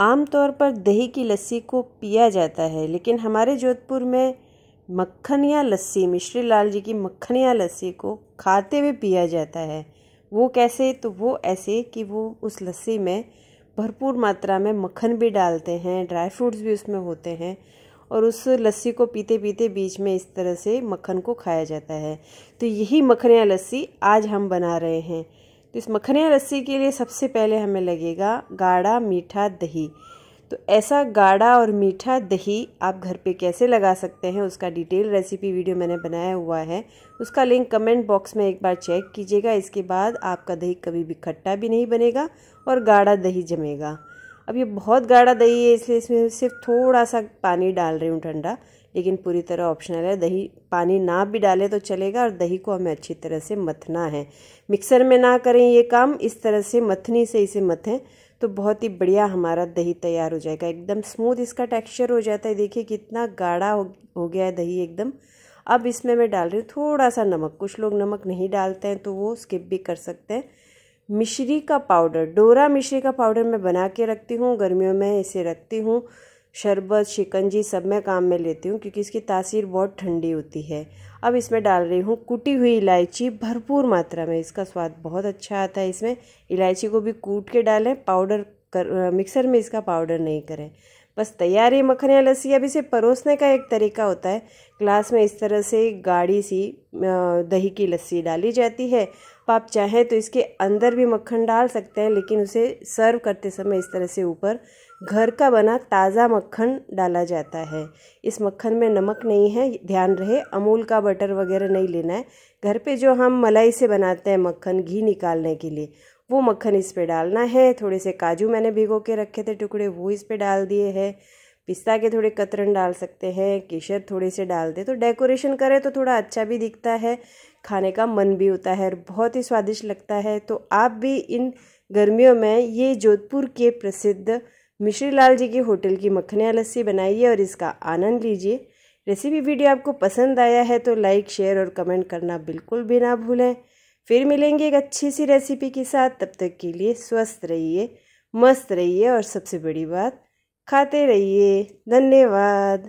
आमतौर पर दही की लस्सी को पिया जाता है लेकिन हमारे जोधपुर में मक्खन या लस्सी मिश्री लाल जी की मक्खन या लस्सी को खाते हुए पिया जाता है वो कैसे तो वो ऐसे कि वो उस लस्सी में भरपूर मात्रा में मक्खन भी डालते हैं ड्राई फ्रूट्स भी उसमें होते हैं और उस लस्सी को पीते पीते बीच में इस तरह से मक्खन को खाया जाता है तो यही मक्खन या लस्सी आज हम बना रहे हैं तो इस मखनिया लस्सी के लिए सबसे पहले हमें लगेगा गाढ़ा मीठा दही तो ऐसा गाढ़ा और मीठा दही आप घर पे कैसे लगा सकते हैं उसका डिटेल रेसिपी वीडियो मैंने बनाया हुआ है उसका लिंक कमेंट बॉक्स में एक बार चेक कीजिएगा इसके बाद आपका दही कभी भी खट्टा भी नहीं बनेगा और गाढ़ा दही जमेगा अब ये बहुत गाढ़ा दही है इसलिए इसमें सिर्फ थोड़ा सा पानी डाल रही हूँ ठंडा लेकिन पूरी तरह ऑप्शनल है दही पानी ना भी डालें तो चलेगा और दही को हमें अच्छी तरह से मथना है मिक्सर में ना करें ये काम इस तरह से मथनी से इसे मथें तो बहुत ही बढ़िया हमारा दही तैयार हो जाएगा एकदम स्मूथ इसका टेक्सचर हो जाता है देखिए कितना गाढ़ा हो, हो गया है दही एकदम अब इसमें मैं डाल रही हूँ थोड़ा सा नमक कुछ लोग नमक नहीं डालते हैं तो वो स्किप भी कर सकते हैं मिश्री का पाउडर डोरा मिश्री का पाउडर मैं बना के रखती हूँ गर्मियों में इसे रखती हूँ शरबत शिकंजी सब मैं काम में लेती हूँ क्योंकि इसकी तासीर बहुत ठंडी होती है अब इसमें डाल रही हूँ कुटी हुई इलायची भरपूर मात्रा में इसका स्वाद बहुत अच्छा आता है इसमें इलायची को भी कूट के डालें पाउडर कर मिक्सर में इसका पाउडर नहीं करें बस तैयार है मक्खन या लस्सी अब इसे परोसने का एक तरीका होता है ग्लास में इस तरह से गाढ़ी सी दही की लस्सी डाली जाती है आप चाहें तो इसके अंदर भी मक्खन डाल सकते हैं लेकिन उसे सर्व करते समय इस तरह से ऊपर घर का बना ताज़ा मक्खन डाला जाता है इस मक्खन में नमक नहीं है ध्यान रहे अमूल का बटर वगैरह नहीं लेना है घर पे जो हम मलाई से बनाते हैं मक्खन घी निकालने के लिए वो मक्खन इस पर डालना है थोड़े से काजू मैंने भिगो के रखे थे टुकड़े वो इस पर डाल दिए हैं पिस्ता के थोड़े कतरन डाल सकते हैं केसर थोड़े से डाल दें तो डेकोरेशन करें तो थोड़ा अच्छा भी दिखता है खाने का मन भी होता है और बहुत ही स्वादिष्ट लगता है तो आप भी इन गर्मियों में ये जोधपुर के प्रसिद्ध मिश्री लाल जी की होटल की मखनिया लस्सी बनाइए और इसका आनंद लीजिए रेसिपी वीडियो आपको पसंद आया है तो लाइक शेयर और कमेंट करना बिल्कुल भी ना भूलें फिर मिलेंगे एक अच्छी सी रेसिपी के साथ तब तक के लिए स्वस्थ रहिए मस्त रहिए और सबसे बड़ी बात ખાતે રહીએ ધન્યવાદ